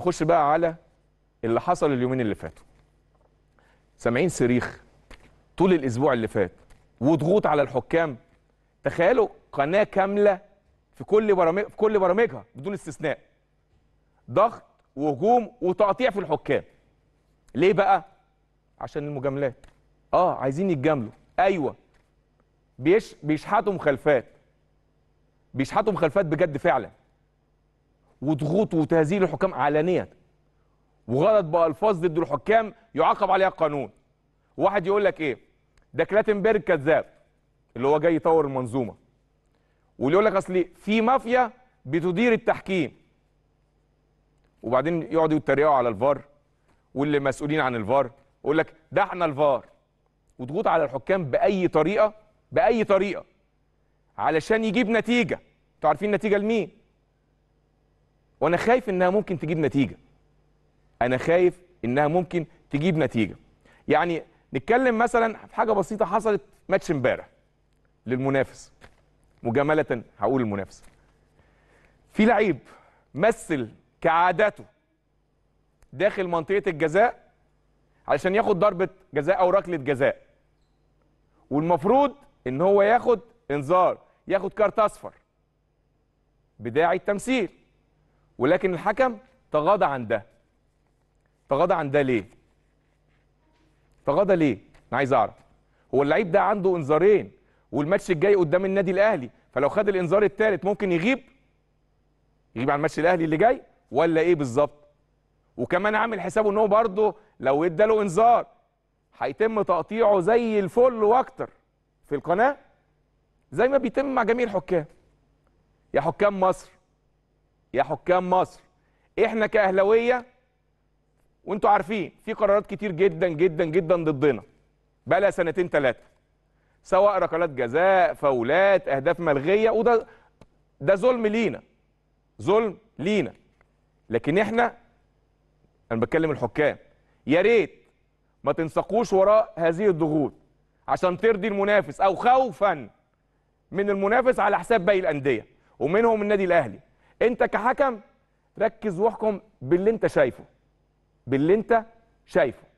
نخش بقى على اللي حصل اليومين اللي فاتوا سامعين صريخ طول الاسبوع اللي فات وضغوط على الحكام تخيلوا قناه كامله في كل برامج في كل برامجها بدون استثناء ضغط وهجوم وتقطيع في الحكام ليه بقى عشان المجاملات اه عايزين يتجاملوا ايوه بيش بيشحتوا مخالفات بيشحتوا مخالفات بجد فعلا وضغوط وتهزيل الحكام علانيه وغلط بالفاظ ضد الحكام يعاقب عليها قانون واحد يقول لك ايه ده كلاتنبرج كذاب اللي هو جاي يطور المنظومه واللي يقول لك اصل في مافيا بتدير التحكيم وبعدين يقعدوا يتريقوا على الفار واللي مسؤولين عن الفار يقول لك ده احنا الفار وضغوط على الحكام باي طريقه باي طريقه علشان يجيب نتيجه انتوا عارفين النتيجه لمين وانا خايف انها ممكن تجيب نتيجه انا خايف انها ممكن تجيب نتيجه يعني نتكلم مثلا في حاجه بسيطه حصلت ماتش امبارح للمنافس مجامله هقول المنافس في لعيب مثل كعادته داخل منطقه الجزاء علشان ياخد ضربه جزاء او ركله جزاء والمفروض ان هو ياخد انذار ياخد كارت اصفر بداعي التمثيل ولكن الحكم تغاضى عن ده تغاضى عن ده ليه تغاضى ليه انا عايز اعرف هو اللعيب ده عنده انذارين والماتش الجاي قدام النادي الاهلي فلو خد الانذار الثالث ممكن يغيب يغيب عن الماتش الاهلي اللي جاي ولا ايه بالظبط وكمان عامل حسابه ان هو برضه لو اداله انذار هيتم تقطيعه زي الفل واكتر في القناه زي ما بيتم مع جميع الحكام يا حكام مصر يا حكام مصر احنا كاهلاويه وانتوا عارفين في قرارات كتير جدا جدا جدا ضدنا بقى لها سنتين ثلاثه سواء ركلات جزاء فاولات اهداف ملغيه وده ده ظلم لينا ظلم لينا لكن احنا انا بتكلم الحكام يا ريت ما تنسقوش وراء هذه الضغوط عشان ترضي المنافس او خوفا من المنافس على حساب باقي الانديه ومنهم النادي الاهلي انت كحكم ركز واحكم باللي انت شايفه باللي انت شايفه